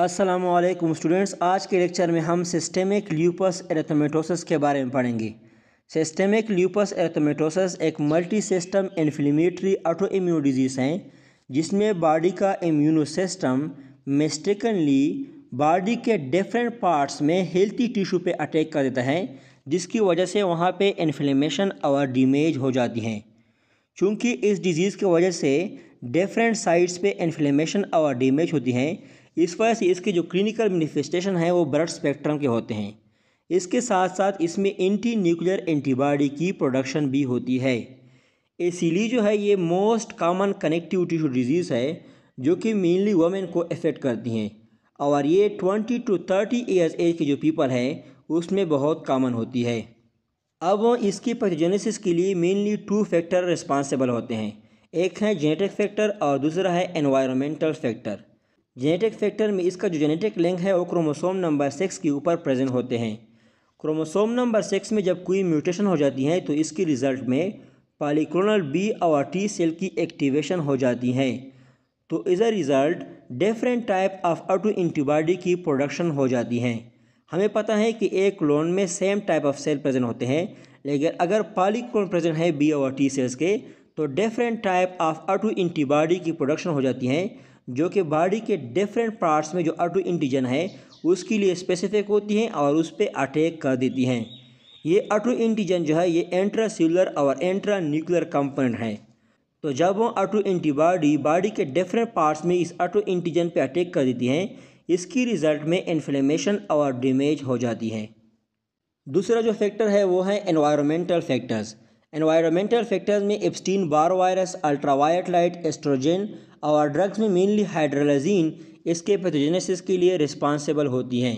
Aslam students आज के lecture में हम सिस्टेमिक ल्यूपस एरेथोमेटोसिस के बारे में पढ़ेंगे सिस्टेमिक ल्यूपस एरेथोमेटोसिस एक multi system inflammatory immune disease है जिसमें बॉडी का इम्यूनो सिस्टम मिस्टेकनली बॉडी के डिफरेंट पार्ट्स में हेल्थी टिश्यू पे अटैक कर देता है जिसकी वजह से वहाँ पे इन्फ्लेमेशन और डीमेज हो जाती हैं चूँकि इस डिज़ीज़ की वजह से डिफरेंट साइड्स पे इन्फ्लेमेशन और डैमेज होती हैं इस वजह से इसके जो क्लिनिकल मैनिफेस्टेशन है वो ब्रड स्पेक्ट्रम के होते हैं इसके साथ साथ इसमें एंटी न्यूक्लियर एंटीबॉडी की प्रोडक्शन भी होती है एसीली जो है ये most common connective tissue disease है जो कि मेनली वमेन को अफेक्ट करती हैं और ये twenty to thirty years age के जो पीपल हैं उसमें बहुत कॉमन होती है अब इसकी पैथोजेनेसिस के लिए मेनली टू फैक्टर रिस्पांसिबल होते हैं एक है जेनेटिक फैक्टर और दूसरा है एनवायरमेंटल फैक्टर जेनेटिक फैक्टर में इसका जो जेनेटिक लिंक है वो क्रोमोसोम नंबर सिक्स के ऊपर प्रेजेंट होते हैं क्रोमोसोम नंबर सिक्स में जब कोई म्यूटेशन हो जाती है तो इसके रिज़ल्ट में पालिक्रोनल बी और टी सेल की एक्टिवेशन हो जाती है तो is a result different type of auto antibody की प्रोडक्शन हो जाती है हमें पता है कि एक क्लोन में same type of cell present होते हैं लेकिन अगर पालिक्रोन प्रेजेंट है बी और टी सेल्स के तो different type of auto antibody की प्रोडक्शन हो जाती है जो कि बॉडी के डिफरेंट पार्ट्स में जो ऑटो इंटीजन है उसके लिए स्पेसिफिक होती हैं और उस पर अटैक कर देती हैं ये ऑटो इंटीजन जो है ये एंट्रासेलुलर और एंट्रा न्यूक्लियर कंपोनेंट है तो जब वो ऑटो एंटीबॉडी बॉडी के डिफरेंट पार्ट्स में इस ऑटो एंटीजन पर अटैक कर देती हैं इसकी रिजल्ट में इन्फ्लेमेशन और डैमेज हो जाती है दूसरा जो फैक्टर है वो है एनवायरमेंटल फैक्टर्स एनवायरमेंटल फैक्टर्स में Epstein Barr virus ultraviolet light oestrogen और ड्रग्स में मेनली हाइड्रोलाजीन इसके पैथोजेनेसिस के लिए रिस्पॉन्सिबल होती हैं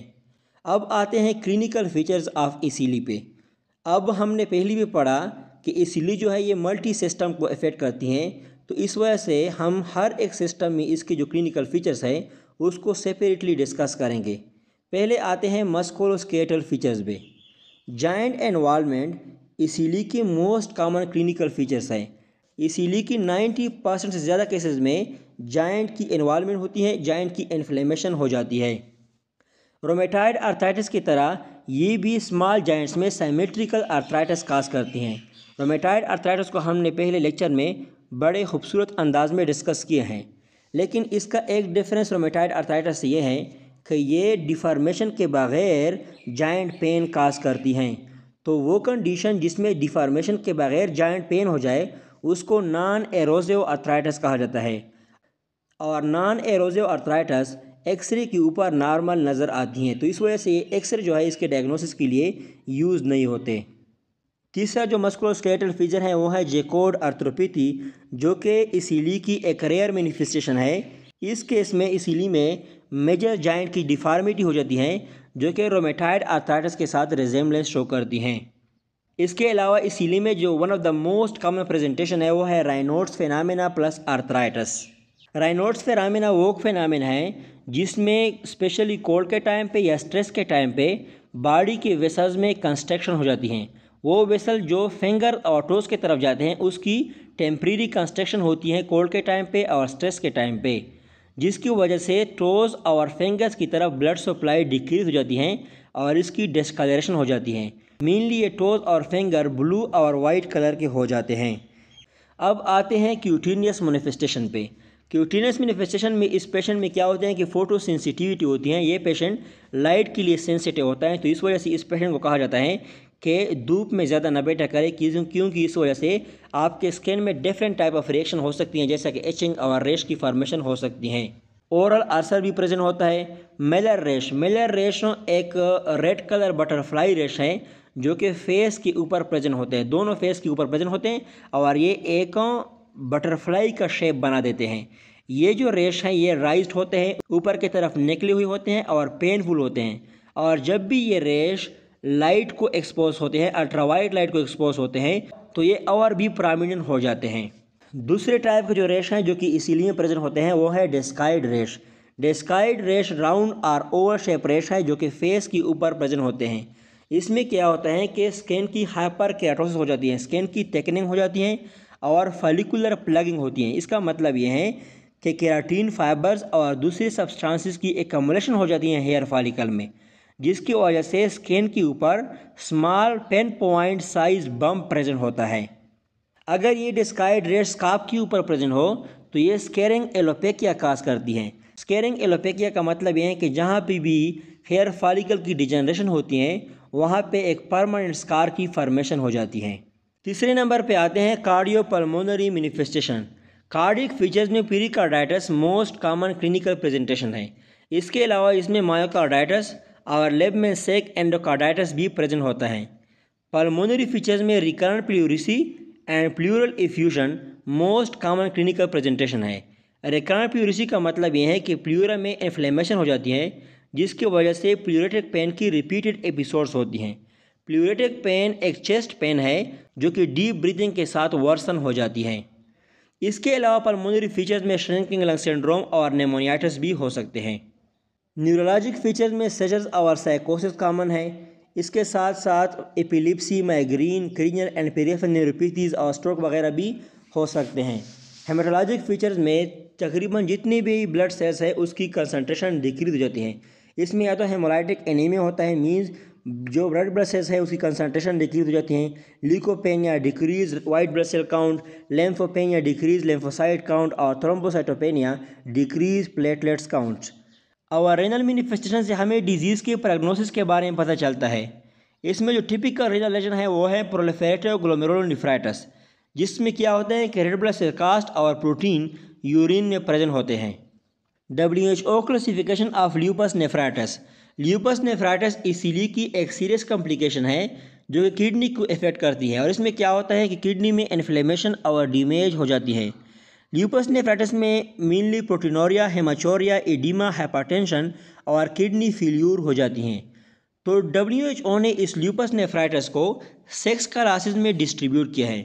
अब आते हैं क्लिनिकल फीचर्स ऑफ इसीली पे अब हमने पहली भी पढ़ा कि इसीली जो है ये मल्टी सिस्टम को अफेक्ट करती हैं तो इस वजह से हम हर एक सिस्टम में इसके जो क्लिनिकल फीचर्स हैं उसको सेपरेटली डिस्कस करेंगे पहले आते हैं मस्कोलोस्केटल फीचर्स पे जॉइंट एनवालमेंट इसीली के मोस्ट कॉमन क्लिनिकल फीचर्स हैं इसीली की 90 परसेंट से ज़्यादा केसेस में जॉइंट की इन्वालमेंट होती है जॉइंट की इन्फ्लेमेशन हो जाती है रोमेटाइड आर्थराइटिस की तरह ये भी स्मॉल जॉइंट्स में साइमेट्रिकल आर्थराइटिस काज करती हैं रोमेटाइड आर्थराइटिस को हमने पहले लेक्चर में बड़े खूबसूरत अंदाज में डिस्कस किए हैं लेकिन इसका एक डिफरेंस रोमेटाइड आर्थराइटिस ये है कि ये डिफॉर्मेशन के बगैर जॉइंट पेन काज करती हैं तो वो कंडीशन जिसमें डिफॉर्मेशन के बगैर जॉइंट पेन हो जाए उसको नॉन एरोजिव आर्थराइटिस कहा जाता है और नॉन एरोजिव अर्थराइटस एक्सरे के ऊपर नॉर्मल नज़र आती हैं तो इस वजह से एक्सरे जो है इसके डायग्नोसिस के लिए यूज़ नहीं होते तीसरा जो मस्कुलोस्केलेटल फीचर है वो है जेकोड अर्थ्रोपैथी जो कि इसीली की एक रेयर मैनिफेस्टेशन है इस केस में इसीली में मेजर जॉइंट की डिफार्मिटी हो जाती है जो कि रोमेटाइड आर्थराइटस के साथ रेजेमलेस शो करती हैं इसके अलावा इसीली में जो one of the most common presentation है वो है Raynaud's phenomena plus arthritis Raynaud's phenomena वो वोक फेनामिन है जिसमें स्पेशली कोल्ड के टाइम पे या स्ट्रेस के टाइम पे बॉडी के वेसल्स में कंस्ट्रक्शन हो जाती हैं वो वेसल जो फिंगर और टोस की तरफ जाते हैं उसकी टेम्प्रेरी कंस्ट्रक्शन होती है कोल्ड के टाइम पे और स्ट्रेस के टाइम पे जिसकी वजह से टोज और फिंगर्स की तरफ ब्लड सप्लाई डिक्रीज हो जाती हैं और इसकी डिस्कलरेशन हो जाती हैं मेनली ये टोज और फिंगर ब्लू और वाइट कलर के हो जाते हैं अब आते हैं क्यूटीनियस मोनिफेस्टेशन पे क्यूटीनस मैनिफेस्टेशन में इस पेशेंट में क्या होते हैं कि फोटो सेंसिटिविटी होती है ये पेशेंट लाइट के लिए सेंसिटिव होता है तो इस वजह से इस पेशेंट को कहा जाता है कि धूप में ज़्यादा न बैठा करे क्योंकि इस वजह से आपके स्किन में डिफरेंट टाइप ऑफ रिएक्शन हो सकती हैं जैसा कि एचिंग और रेश की फॉर्मेशन हो सकती हैं ओरल आर्सर भी प्रेजेंट होता है मेलर रेश मेलर रेश एक रेड कलर बटरफ्लाई रेश है जो कि फेस के ऊपर प्रेजेंट होते हैं दोनों फेस के ऊपर प्रेजेंट होते हैं और ये एक बटरफ्लाई का शेप बना देते हैं ये जो रेश हैं ये राइज होते हैं ऊपर की तरफ निकले हुए होते हैं और पेनफुल होते हैं और जब भी ये रेश लाइट को एक्सपोज होते हैं अल्ट्रावाइट लाइट को एक्सपोज होते हैं तो ये और भी प्रामिनेंट हो जाते हैं दूसरे टाइप के जो रेश हैं जो कि इसीलिए प्रेजेंट होते हैं वो है डिस्काइड रेश डिस्काइड रेश राउंड और ओवर शेप रेश है जो कि फेस के ऊपर प्रेजेंट होते हैं इसमें क्या होता है कि स्किन की हाइपर हो जाती है स्किन की टेकनिंग हो जाती है और फलिकुलर प्लगिंग होती हैं इसका मतलब यह है कि केराटीन फाइबर्स और दूसरे सब्सटेंसेस की एकमलेशन हो जाती हैं हेयर फॉलिकल में जिसकी वजह से स्किन के ऊपर small pin point size bump present होता है अगर ये डिस्काइड रेड स्काप के ऊपर प्रेजेंट हो तो ये स्केरिंग एलोपेकिया काज करती हैं स्केरिंग एलोपेकिया का मतलब यह है कि जहाँ पर भी हेयर फॉलिकल की डिजनरेशन होती है वहाँ पे एक परमानेंट स्कार की फॉर्मेशन हो जाती है तीसरे नंबर पे आते हैं cardio pulmonary manifestation cardiac features में pericarditis most common clinical presentation है इसके अलावा इसमें मायोकार्डाइटस और लेब में सेक एंडोकार्डाइटस भी प्रेजेंट होता है पल्मोनरी फीचर्स में recurrent pleurisy and pleural effusion most common clinical presentation है रिकरण प्ल्यूरिसी का मतलब यह है कि प्ल्यूरा में इन्फ्लेमेशन हो जाती है जिसकी वजह से प्ल्यूरेटिक पेन की रिपीटेड एपिसोड्स होती हैं प्ल्यूरेटिक पेन एक चेस्ट पेन है जो कि डीप ब्रीथिंग के साथ वर्सन हो जाती है इसके अलावा पलमोनरी फीचर्स में श्रिंकिंग लंग सिंड्रोम और नेमोनियाटिस भी हो सकते हैं न्यूरोलॉजिक फीचर्स में सेजर्स और साइकोसिस कॉमन है इसके साथ साथ epilepsy migraine cranial and peripheral neuropathies और स्ट्रोक वगैरह भी हो सकते हैं हेमाटोलॉजिक फीचर्स में तकरीबन जितनी भी ब्लड सेल्स है उसकी कंसनट्रेशन डिक्रीज हो जाती है इसमें या तो हेमोलाइटिक एनीमिया होता है मीन्स जो ब्लड ब्लड सेल्स है उसकी कंसनट्रेशन डिक्रीज हो जाती है leukopenia decrease white blood cell count lymphopenia decrease lymphocyte count और थ्रोम्बोसाइटोपेनिया डिक्रीज प्लेटलेट्स काउंट और रेनल मैनिफेस्टेशन से हमें डिजीज़ के प्रग्नोसिस के बारे में पता चलता है इसमें जो टिपिकल रेनल लेजन है वो है प्रोलेफेरेटिव ग्लोमेरोनिफ्राइटस जिसमें क्या होता है कि रेड ब्लड सेल कास्ट और प्रोटीन यूरिन में प्रेजेंट होते हैं W H O classification of lupus nephritis lupus nephritis इसीलिए की एक सीरियस कॉम्प्लिकेशन है जो कि किडनी को इफेक्ट करती है और इसमें क्या होता है कि किडनी में इन्फ्लेमेशन और डीमेज हो जाती है ल्यूपस नेफ्राइटिस में mainly proteinuria haematuria oedema hypertension और किडनी फेल्यूर हो जाती हैं तो डब्ल्यू ने इस ल्यूपस नेफ्राइटिस को सेक्स क्लासेस में डिस्ट्रीब्यूट किया है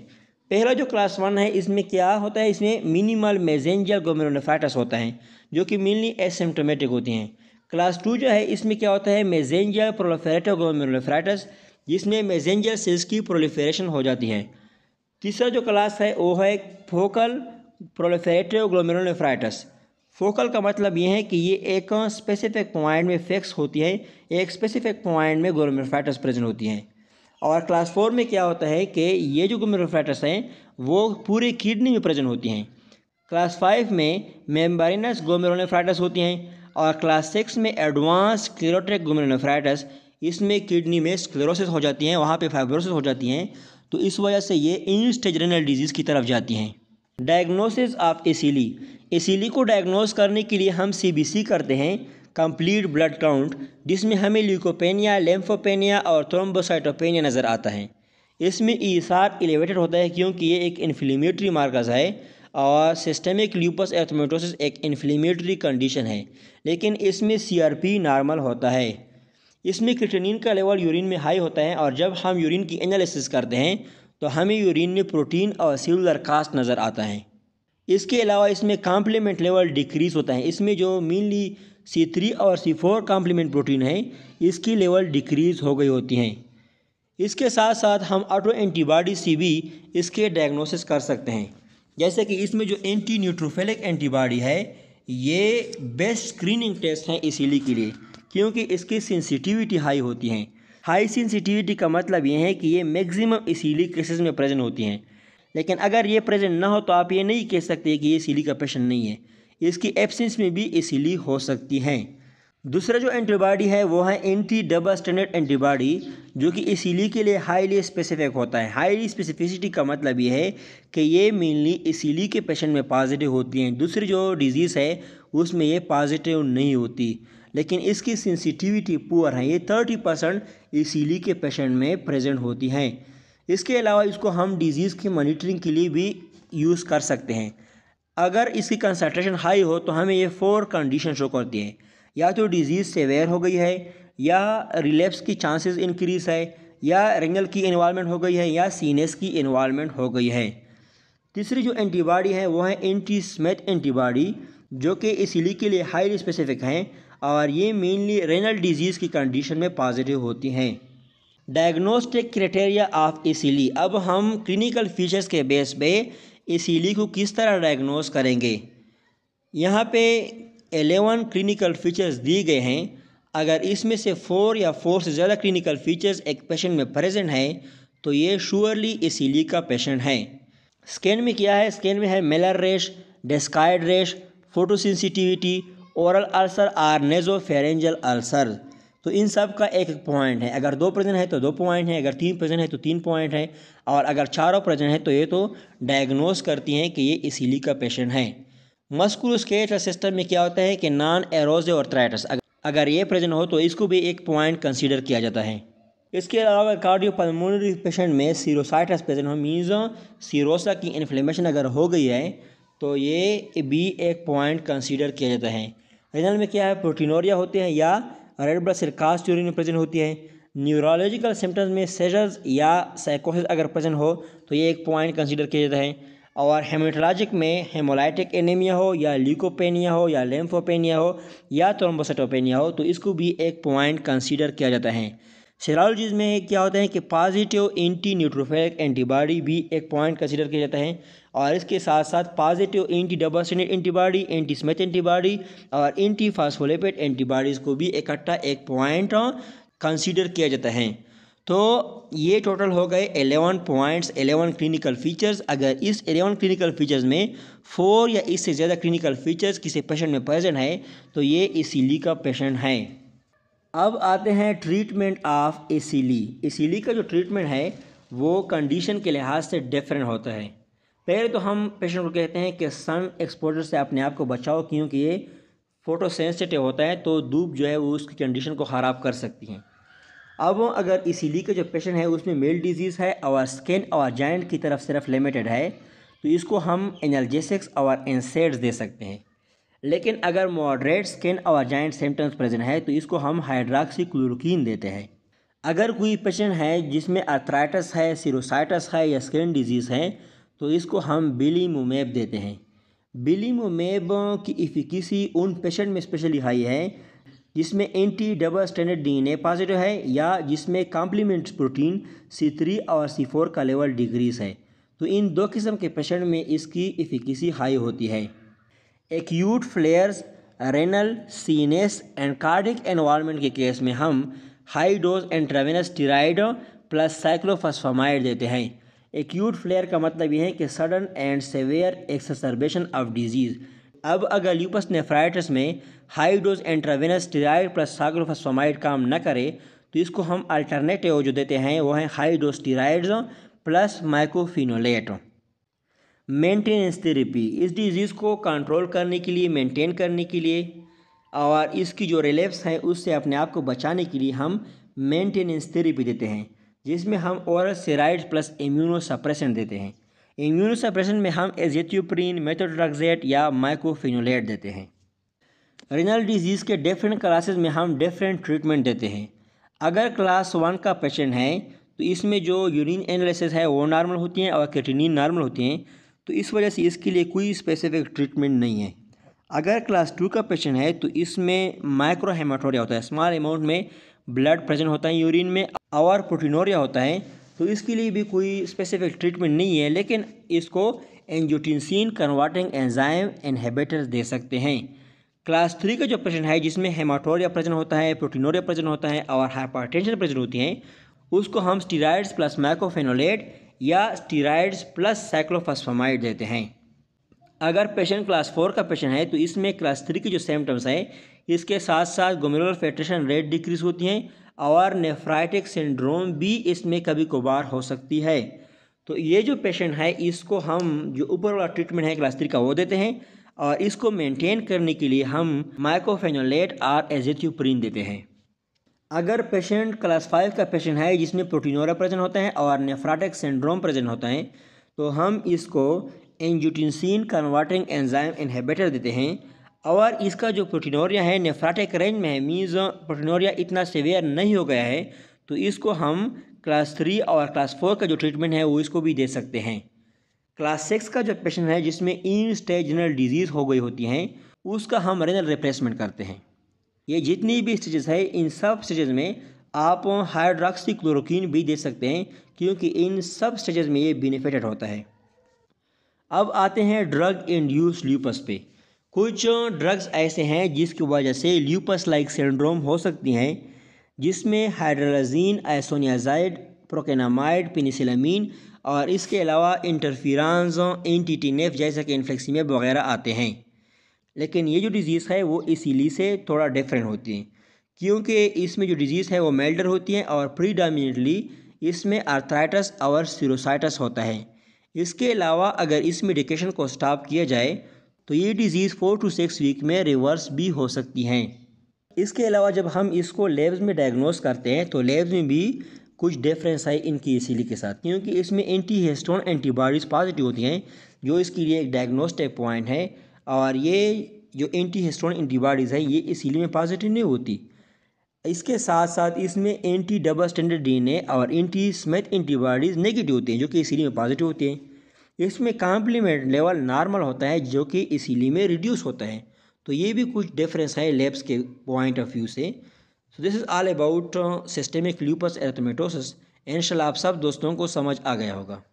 पहला जो क्लास वन है इसमें क्या होता है इसमें मिनिमल मेजेंजियल गोमेरोनेफ्राइटिस होता है जो कि मेनली एसिम्टोमेटिक होती हैं क्लास टू जो है इसमें क्या होता है मेजेंजर ग्लोमेरोफ्राइटस जिसमें मेजेंजर सेल्स की प्रोलिफेरेशन हो जाती है तीसरा जो क्लास है वो है फोकल प्रोलिफेरेटोग्लोमेरुलोफ्राइटस फोकल का मतलब यह है कि ये एक स्पेसिफिक पॉइंट में फिक्स होती है एक स्पेसिफिक पॉइंट में गोमेरोफाइटस प्रेजेंट होती है और क्लास फोर में क्या होता है कि ये जो गोमेरोफाइटस हैं वो पूरी किडनी में प्रेजेंट होती हैं क्लास फाइव में मेम्बरिनस गोमेरोनेफ्राइटस होती हैं और क्लास सिक्स में एडवांस क्लेरोट्रिक गुमेनोफ्राइटस इसमें किडनी में स्क्लेरोसिस हो जाती हैं वहाँ पे फाइब्रोसिस हो जाती हैं तो इस वजह से ये इन रेनल डिजीज़ की तरफ जाती हैं डायग्नोसिस ऑफ एसीली एसीली को डायग्नोस करने के लिए हम सीबीसी करते हैं कंप्लीट ब्लड काउंट जिसमें हमें ल्यूकोपेनिया लेम्फोपेनिया और थ्रोम्बोसाइटोपेनिया नज़र आता है इसमें ईसार e एलिवेटेड होता है क्योंकि ये एक इन्फ्लीमेटरी मार्कज है और सिस्टेमिक ल्यूपस एथमेटोसिस एक इन्फ्लेमेटरी कंडीशन है लेकिन इसमें सीआरपी नॉर्मल होता है इसमें क्रिटेनिन का लेवल यूरिन में हाई होता है और जब हम यूरिन की एनालिसिस करते हैं तो हमें यूरिन में प्रोटीन और सेलुलर कास्ट नज़र आता है इसके अलावा इसमें कॉम्प्लीमेंट लेवल डिक्रीज़ होता है इसमें जो मेनली सी थ्री और सी फोर कॉम्प्लीमेंट प्रोटीन है इसकी लेवल डिक्रीज़ हो गई होती हैं इसके साथ साथ हम ऑटो एंटीबॉडी सी भी इसके डायग्नोसिस कर सकते हैं जैसे कि इसमें जो एंटी न्यूट्रोफेलिक एंटीबॉडी है ये बेस्ट स्क्रीनिंग टेस्ट है इसीलिए के लिए क्योंकि इसकी सेंसिटिविटी हाई होती है हाई सेंसिटिविटी का मतलब ये है कि ये मैक्सिमम इसीलिए केसेस में प्रेजेंट होती हैं लेकिन अगर ये प्रेजेंट ना हो तो आप ये नहीं कह सकते कि ये सीली का पेशेंट नहीं है इसकी एब्सेंस में भी इसीलिए हो सकती हैं दूसरा जो एंटीबॉडी है वो है एंटी डबल स्टैंडर्ड एंटीबॉडी जो कि इसीली के लिए हाईली स्पेसिफिक होता है हाईली स्पेसिफिसिटी का मतलब ये है कि ये मेनली इसीली के पेशेंट में पॉजिटिव होती हैं दूसरी जो डिजीज़ है उसमें ये पॉजिटिव नहीं होती लेकिन इसकी सेंसिटिविटी पुअर है ये थर्टी परसेंट इसीली के पेशेंट में प्रेजेंट होती हैं इसके अलावा इसको हम डिजीज़ की मॉनिटरिंग के लिए भी यूज़ कर सकते हैं अगर इसकी कंसनट्रेशन हाई हो तो हमें ये फोर कंडीशन शो करती है या तो डिजीज़ सेवेयर हो गई है या रिलेप्स की चांसेस इंक्रीज़ है या रेंगल की इन्वॉलमेंट हो गई है या सीनेस की इन्वॉलमेंट हो गई है तीसरी जो एंटीबॉडी है वो है एंटी स्मेथ एंटीबॉडी जो कि इसीलिए के लिए हाईली स्पेसिफिक हैं और ये मेनली रेनल डिजीज़ की कंडीशन में पॉजिटिव होती हैं डायग्नोस्टिक क्राइटेरिया ऑफ इसीली अब हम क्लिनिकल फीचर्स के बेस पे इसीली को किस तरह डायग्नोस करेंगे यहाँ पे एलेवन क्लिनिकल फीचर्स दिए गए हैं अगर इसमें से फोर या फोर से ज़्यादा क्लिनिकल फीचर्स एक पेशेंट में प्रेजेंट है तो ये श्योरली इसीलिए का पेशेंट है स्कैन में क्या है स्कैन में है मेलर रेश डेस्काइड रेश फोटोसेंसिटिविटी ओरल अल्सर और नेजोफेरेंजल अल्सर तो इन सब का एक एक पॉइंट है अगर दो प्रेजेंट है तो दो पॉइंट है अगर तीन प्रेजेंट है तो तीन पॉइंट है और अगर चारों प्रेजेंट है तो ये तो डायग्नोस करती हैं कि ये इसीलिए का पेशेंट है मस्कुलस्केलेटल सिस्टम में क्या होता है कि नॉन एरोजिव अर्थराइटिस अगर ये प्रेजेंट हो तो इसको भी एक पॉइंट कंसीडर किया जाता है इसके अलावा कार्डियोपल्मोनरी पेशेंट में सीरोसाइटस प्रेजेंट हो मीन्स सीरोसा की इन्फ्लेमेशन अगर हो गई है तो ये भी एक पॉइंट कंसीडर किया जाता है रीजनल में क्या है प्रोटीनोरिया होते हैं या रेड ब्लड सेल यूरिन में प्रेजेंट होती है न्यूरोलॉजिकल सिम्टम्स में सेजर्स या साइकोसिस अगर प्रेजेंट हो तो ये एक पॉइंट कंसीडर किया जाता है और हेमोटोलॉजिक में हेमोलाइटिक एनीमिया हो या ल्यूकोपेनिया हो या लेम्फोपेनिया हो या थ्रोम्बोसाइटोपेनिया हो तो इसको भी एक पॉइंट कंसीडर किया जाता है सेरोलॉजीज में क्या होता है कि पॉजिटिव एंटी न्यूट्रोफेलिक एंटीबॉडी भी एक पॉइंट कंसीडर किया जाता है और इसके साथ साथ positive anti double stranded antibody anti Smith antibody और एंटी फास्फोलेपेट एंटीबॉडीज़ को भी इकट्ठा एक पॉइंट कंसीडर किया जाता है तो ये टोटल हो गए eleven points eleven clinical features अगर इस एलेवन क्लिनिकल फीचर्स में फोर या इससे ज़्यादा क्लिनिकल फीचर्स किसी पेशेंट में प्रेजेंट है तो ये इसीली का पेशेंट है अब आते हैं ट्रीटमेंट ऑफ एसीली एसीली का जो ट्रीटमेंट है वो कंडीशन के लिहाज से डिफरेंट होता है पहले तो हम पेशेंट को कहते हैं कि सन एक्सपोजर से अपने आप को बचाओ क्योंकि ये फोटोसेंसिटिव होता है तो धूप जो है वो उसकी कंडीशन को ख़राब कर सकती है अब अगर इसी e सीली का जो पेशेंट है उसमें मेल डिजीज़ है और स्किन और जॉइंट की तरफ सिर्फ लिमिटेड है तो इसको हम एनालजेसिक्स और एनसेड्स दे सकते हैं लेकिन अगर मॉडरेट स्किन और जॉइंट सिम्टम्स प्रेजेंट है तो इसको हम हाइड्राक्सीक्लोरोकिन देते हैं अगर कोई पेशेंट है जिसमें अर्थराइटस है सीरोसाइटस है या स्किन डिजीज़ है तो इसको हम बिलीमोमेब देते हैं बिलीमोमेब की इफिकेसी उन पेशेंट में स्पेशली हाई है जिसमें anti double stranded DNA positive है या जिसमें कॉम्प्लीमेंट प्रोटीन सी थ्री और सी फोर का लेवल डिक्रीज है तो इन दो किस्म के पेशेंट में इसकी इफिकसी हाई होती है एक्यूट फ्लेयर्स रेनल सीनेस एंड कार्डिक एनवायरनमेंट के केस में हम high dose intravenous steroid plus cyclophosphamide देते हैं एक्यूट फ्लेयर का मतलब यह है कि sudden and severe exacerbation of disease अब अगर ल्यूपस नेफ्राइटिस में high dose intravenous steroid plus cyclophosphamide काम न करे तो इसको हम अल्टरनेटिव जो देते हैं वो है high dose steroids plus mycophenolate maintenance therapy इस डिज़ीज़ को कंट्रोल करने के लिए मेंटेन करने के लिए और इसकी जो रिलेप्स हैं उससे अपने आप को बचाने के लिए हम मेंटेनेंस थेरेपी देते हैं जिसमें हम ओरल सेराइड प्लस सप्रेशन देते हैं इम्यूनोसप्रेशन में हम एजियोप्रीन मेथोट्रक्जेट या माइक्रोफिनोलेट देते हैं रिनल डिजीज़ के डिफरेंट क्लासेस में हम डिफरेंट ट्रीटमेंट देते हैं अगर क्लास वन का पेशेंट है तो इसमें जो यूरिन एनालिसिस है वो नॉर्मल होती हैं और कैटिनिन नॉर्मल होती हैं तो इस वजह से इसके लिए कोई स्पेसिफिक ट्रीटमेंट नहीं है अगर क्लास टू का पेशेंट है तो इसमें माइक्रोहेमाटोरिया होता है स्मॉल अमाउंट में ब्लड प्रेजेंट होता है यूरिन में और प्रोटीनोरिया होता है तो इसके लिए भी कोई स्पेसिफिक ट्रीटमेंट नहीं है लेकिन इसको एंजियोटेंसिन कन्वर्टिंग एंजाइम इनहेबिटर्स दे सकते हैं क्लास थ्री का जो प्रश्न है जिसमें हेमाटोरिया प्रजन होता है प्रोटीनोरिया प्रजन होता है और टेंशन प्रेजेंट होती है उसको हम स्टीराइड्स प्लस माइक्रोफेनोलेट या स्टीराइड्स प्लस साइक्लोफास्फामाइड देते हैं अगर पेशेंट क्लास फोर का पेशेंट है तो इसमें क्लास थ्री की जो सिम्टम्स हैं इसके साथ साथ गोमेरुलर फेट्रेशन रेट डिक्रीज होती हैं और नेफ्राइटिक सिंड्रोम भी इसमें कभी कभार हो सकती है तो ये जो पेशेंट है इसको हम जो ऊपर वाला ट्रीटमेंट है क्लास थ्री का वो देते हैं और इसको मेंटेन करने के लिए हम माइकोफेनोलेट और एजेथ्यूप्रीन देते हैं अगर पेशेंट क्लास फाइव का पेशेंट है जिसमें प्रोटीनोरा प्रेजेंट होते हैं और नेफ्राटिक सिंड्रोम प्रेजेंट होते हैं तो हम इसको एंजुटिनसिन कन्वर्टिंग एंजाइम इन्हेबिटर देते हैं और इसका जो प्रोटीनोरिया है नेफ्राटिक रेंज में है मीन्स प्रोटीनोरिया इतना सिवियर नहीं हो गया है तो इसको हम क्लास थ्री और क्लास फोर का जो ट्रीटमेंट है वो इसको भी दे सकते हैं क्लास सिक्स का जो पेशेंट है जिसमें स्टेजनल डिजीज़ हो गई होती हैं उसका हम रेनल रिप्लेसमेंट करते हैं ये जितनी भी स्टेजेस है इन सब स्टेजेस में आप हाइड्राक्सी क्लोरोकिन भी दे सकते हैं क्योंकि इन सब स्टेजेस में ये बेनिफिटेड होता है अब आते हैं ड्रग इंड्यूस ल्यूपस पे कुछ ड्रग्स ऐसे हैं जिसकी वजह से ल्यूपस लाइक सिंड्रोम हो सकती हैं जिसमें हाइड्रोलाजीन एसोनियाजाइड प्रोकेनामाइड पेनिसिलामीन और इसके अलावा इंटरफीरानस एंटीटिनेफ जैसे कि इन्फ्लेक्सीमेब वगैरह आते हैं लेकिन ये जो डिज़ीज़ है वो इसीलिए से थोड़ा डिफरेंट होती है क्योंकि इसमें जो डिज़ीज़ है वो मेल्डर होती है और प्रीडामिनेटली इसमें आर्थराइटस और सीरोसाइटस होता है इसके अलावा अगर इस मेडिकेशन को स्टॉप किया जाए तो ये disease four to six week में रिवर्स भी हो सकती हैं इसके अलावा जब हम इसको लेब्स में डायग्नोस करते हैं तो लेब्स में भी कुछ डिफरेंस है इनकी इसीलिए के साथ क्योंकि इसमें एंटी हेस्ट्रॉन एंटीबॉडीज़ पॉजिटिव होती हैं जो इसके लिए एक डायग्नोस्टिक पॉइंट है और ये जो एंटी हिस्टोन एंटीबॉडीज़ हैं ये इसीलिए में पॉजिटिव नहीं होती इसके साथ साथ इसमें एंटी डबल स्टैंडर्ड डीएनए और एंटी स्मिथ एंटीबॉडीज़ नेगेटिव होते हैं जो कि इसीलिए में पॉजिटिव होते हैं इसमें कॉम्प्लीमेंट लेवल नॉर्मल होता है जो कि इसीलिए में रिड्यूस होता है तो ये भी कुछ डिफरेंस है लेब्स के पॉइंट ऑफ व्यू से so this is all about systemic lupus erythematosus इंशाल्लाह आप सब दोस्तों को समझ आ गया होगा